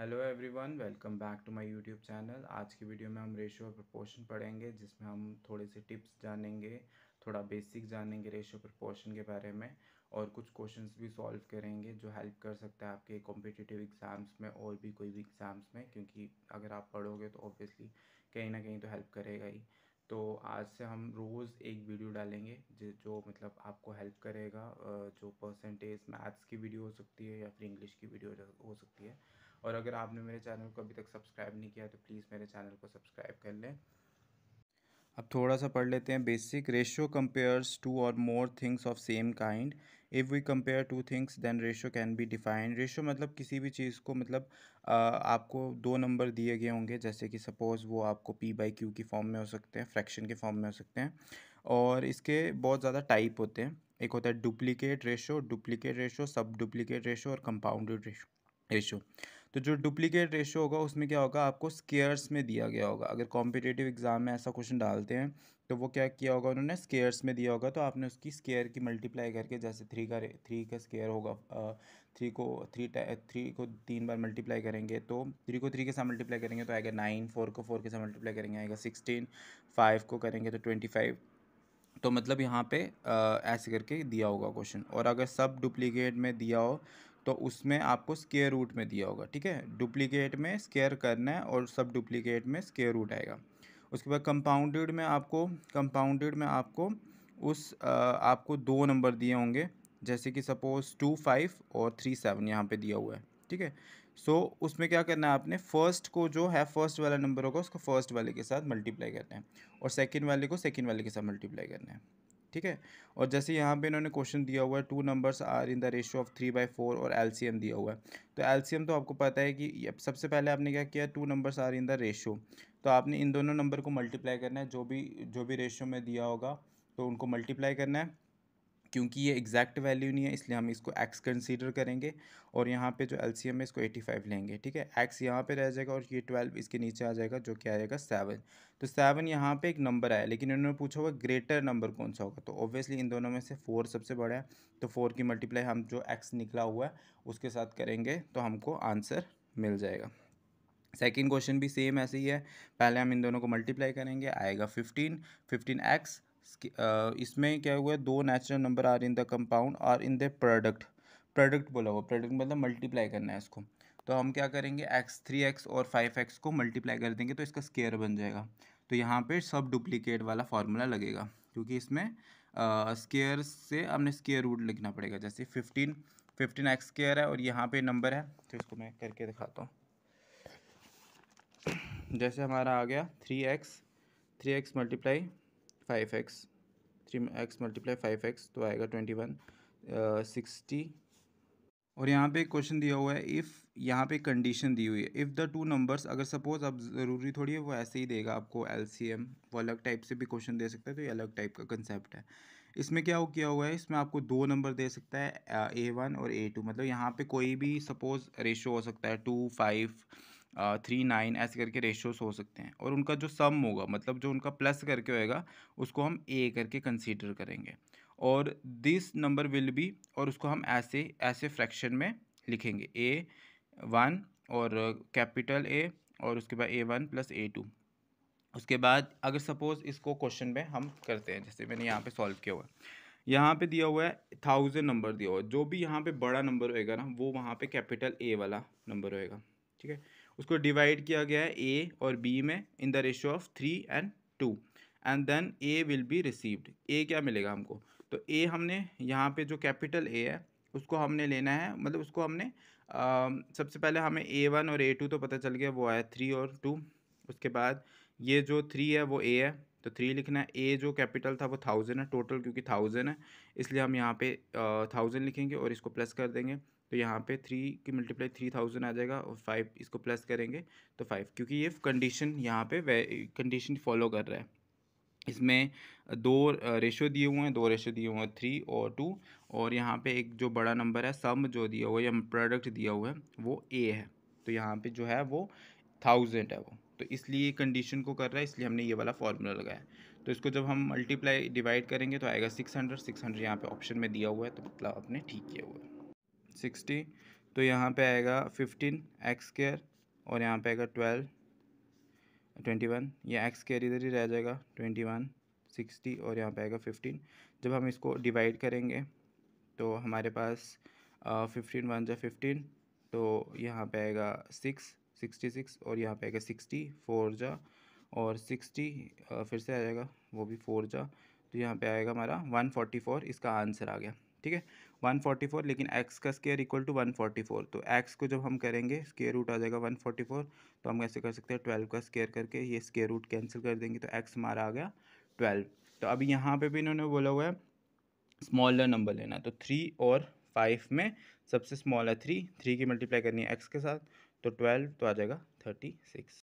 hello everyone welcome back to my YouTube channel आज की video में हम रेशियो और प्रपोर्शन पढ़ेंगे जिसमें हम थोड़े से टिप्स जानेंगे थोड़ा बेसिक जानेंगे रेशियो प्रपोर्शन के बारे में और कुछ क्वेश्चंस भी सॉल्व करेंगे जो हेल्प कर सकता है आपके कॉम्पिटिटिव एग्ज़ाम्स में और भी कोई भी एग्ज़ाम्स में क्योंकि अगर आप पढ़ोगे तो ऑब्वियसली कहीं ना कहीं तो हेल्प करेगा ही तो आज से हम रोज़ एक वीडियो डालेंगे जो मतलब आपको हेल्प करेगा जो परसेंटेज मैथ्स की वीडियो हो सकती है या फिर इंग्लिश की वीडियो हो सकती है और अगर आपने मेरे चैनल को अभी तक सब्सक्राइब नहीं किया तो प्लीज़ मेरे चैनल को सब्सक्राइब कर लें अब थोड़ा सा पढ़ लेते हैं बेसिक रेशियो कंपेयर्स टू और more things of same kind if we compare two things then ratio can be defined ratio मतलब किसी भी चीज़ को मतलब आ, आपको दो नंबर दिए गए होंगे जैसे कि सपोज़ वो आपको पी बाई क्यू की फॉर्म में हो सकते हैं फ्रैक्शन के फॉर्म में हो सकते हैं और इसके बहुत ज़्यादा टाइप होते हैं एक होता है duplicate ratio duplicate ratio sub duplicate ratio और कंपाउंडेड रेशो रेशो तो जो डुप्लीकेट रेशो होगा उसमें क्या होगा आपको स्केयर्स में दिया गया होगा अगर कॉम्पिटेटिव एग्जाम में ऐसा क्वेश्चन डालते हैं तो वो क्या किया होगा उन्होंने स्केयर्स में दिया होगा तो आपने उसकी स्केयर की मल्टीप्लाई करके जैसे थ्री का थ्री का स्केयर होगा थ्री को थ्री थ्री को तीन बार मल्टीप्लाई करेंगे तो थ्री को थ्री के साथ मल्टीप्लाई करेंगे तो आएगा नाइन फोर को फोर के साथ मल्टीप्लाई करेंगे आएगा सिक्सटीन फाइव को करेंगे तो ट्वेंटी फाइव तो मतलब यहाँ पे ऐसे करके दिया होगा क्वेश्चन और अगर सब डुप्लीकेट में दिया हो तो उसमें आपको स्केयर रूट में दिया होगा ठीक है डुप्लीकेट में स्केयर करना है और सब डुप्लीकेट में स्केयर रूट आएगा उसके बाद कंपाउंडेड में आपको कंपाउंडेड में आपको उस आ, आपको दो नंबर दिए होंगे जैसे कि सपोज़ टू फाइव और थ्री सेवन यहाँ पर दिया हुआ है ठीक है सो उसमें क्या करना है आपने फर्स्ट को जो है फर्स्ट वाला नंबर होगा उसको फर्स्ट वाले के साथ मल्टीप्लाई करना है और सेकेंड वाले को सेकेंड वाले के साथ मल्टीप्लाई करना है ठीक है और जैसे यहाँ पे इन्होंने क्वेश्चन दिया हुआ है two numbers are in the ratio of three by four और एलसीएम दिया हुआ है तो एलसीएम तो आपको पता है कि सबसे पहले आपने क्या किया two numbers are in the ratio तो आपने इन दोनों नंबर को मल्टीप्लाई करना है जो भी जो भी रेशियो में दिया होगा तो उनको मल्टीप्लाई करना है क्योंकि ये एग्जैक्ट वैल्यू नहीं है इसलिए हम इसको एक्स कंसीडर करेंगे और यहाँ पे जो एलसीएम है इसको 85 लेंगे ठीक है एक्स यहाँ पे रह जाएगा और ये 12 इसके नीचे आ जाएगा जो क्या आएगा सेवन तो सेवन यहाँ पे एक नंबर आया लेकिन इन्होंने पूछा हुआ ग्रेटर नंबर कौन सा होगा तो ऑब्वियसली इन दोनों में से फोर सबसे बड़ा है तो फोर की मल्टीप्लाई हम जो एक्स निकला हुआ है उसके साथ करेंगे तो हमको आंसर मिल जाएगा सेकेंड क्वेश्चन भी सेम ऐसे ही है पहले हम इन दोनों को मल्टीप्लाई करेंगे आएगा फिफ्टीन फिफ्टीन एक्स इसमें क्या हुआ है दो natural number are in the compound are in the product product बोला हुआ प्रोडक्ट मतलब मल्टीप्लाई करना है इसको तो हम क्या करेंगे एक्स थ्री एक्स और फाइव एक्स को मल्टीप्लाई कर देंगे तो इसका स्केयर बन जाएगा तो यहाँ पे सब डुप्लीकेट वाला फार्मूला लगेगा क्योंकि इसमें स्केयर से हमने स्केयर रूट लिखना पड़ेगा जैसे फिफ्टीन फिफ्टीन एक्स स्केयर है और यहाँ पे नंबर है तो इसको मैं करके दिखाता हूँ जैसे हमारा आ गया three X three X multiply five X three X multiply five X तो आएगा ट्वेंटी वन सिक्सटी और यहाँ पे क्वेश्चन दिया हुआ है इफ़ यहाँ पे कंडीशन दी हुई है इफ़ द टू नंबर्स अगर सपोज अब ज़रूरी थोड़ी है वो ऐसे ही देगा आपको एलसीएम वो अलग टाइप से भी क्वेश्चन दे सकता है तो ये अलग टाइप का कंसेप्ट है इसमें क्या हो किया हुआ है इसमें आपको दो नंबर दे सकता है ए uh, वन और ए टू मतलब यहाँ पे कोई भी सपोज रेशो हो सकता है टू फाइव थ्री नाइन ऐसे करके रेशियोस हो सकते हैं और उनका जो सम होगा मतलब जो उनका प्लस करके होएगा उसको हम ए करके कंसीडर करेंगे और दिस नंबर विल बी और उसको हम ऐसे ऐसे फ्रैक्शन में लिखेंगे ए वन और कैपिटल ए और उसके बाद A one plus A two उसके बाद अगर सपोज़ इसको क्वेश्चन में हम करते हैं जैसे मैंने यहाँ पर सॉल्व किया हुआ है यहाँ पे दिया हुआ है थाउजेंड नंबर दिया हुआ है जो भी यहाँ पे बड़ा नंबर होएगा ना वो वहाँ पे कैपिटल ए वाला नंबर होएगा ठीक है उसको डिवाइड किया गया है ए और बी में in the ratio of three and two and then A will be received A क्या मिलेगा हमको तो ए हमने यहाँ पे जो कैपिटल ए है उसको हमने लेना है मतलब उसको हमने आ, सबसे पहले हमें ए वन और ए टू तो पता चल गया वो आया थ्री और टू उसके बाद ये जो थ्री है वो ए है तो थ्री लिखना है ए जो कैपिटल था वो थाउजेंड है टोटल क्योंकि थाउजेंड है इसलिए हम यहाँ पे थाउजेंड लिखेंगे और इसको प्लस कर देंगे तो यहाँ पे थ्री की मल्टीप्लाई थ्री थाउजेंड आ जाएगा और फाइव इसको प्लस करेंगे तो फाइव क्योंकि ये कंडीशन यहाँ पे कंडीशन फॉलो कर रहा है इसमें दो रेशो दिए हुए हैं दो रेशो दिए हुए हैं थ्री और टू और यहाँ पे एक जो बड़ा नंबर है सम जो दिया हुआ है या प्रोडक्ट दिया हुआ है वो ए है तो यहाँ पे जो है वो थाउजेंड है वो तो इसलिए कंडीशन को कर रहा है इसलिए हमने ये वाला फॉर्मूला लगाया तो इसको जब हम मल्टीप्लाई डिवाइड करेंगे तो आएगा सिक्स हंड्रेड सिक्स हंड्रेड यहाँ पर ऑप्शन में दिया हुआ है तो मतलब आपने ठीक किया हुआ है सिक्सटी तो यहाँ पे आएगा फिफ्टीन एक्स स्केयर और यहाँ पे आएगा ट्वेल्व ट्वेंटी वन ये एक्स स्केयर इधर ही रह जाएगा ट्वेंटी वन सिक्सटी और यहाँ पे आएगा फिफ्टीन जब हम इसको डिवाइड करेंगे तो हमारे पास फिफ्टीन वन जा फिफ्टीन तो यहाँ पे आएगा सिक्स सिक्सटी सिक्स और यहाँ पे आएगा सिक्सटी फोर जा और सिक्सटी फिर से आ जाएगा वो भी फोर जा तो यहाँ पे आएगा हमारा वन फोर्टी फोर इसका आंसर आ गया ठीक है 144 लेकिन x का स्केयर इक्वल टू 144 तो x को जब हम करेंगे स्केयर रूट आ जाएगा 144 तो हम कैसे कर सकते हैं 12 का स्केयर करके ये स्केयर रूट कैंसिल कर देंगे तो x हमारा आ गया 12 तो अब यहाँ पे भी इन्होंने बोला हुआ है स्मॉलर नंबर लेना तो थ्री और फाइव में सबसे स्मॉल है थ्री थ्री की मल्टीप्लाई करनी है एक्स के साथ तो ट्वेल्व तो आ जाएगा थर्टी सिक्स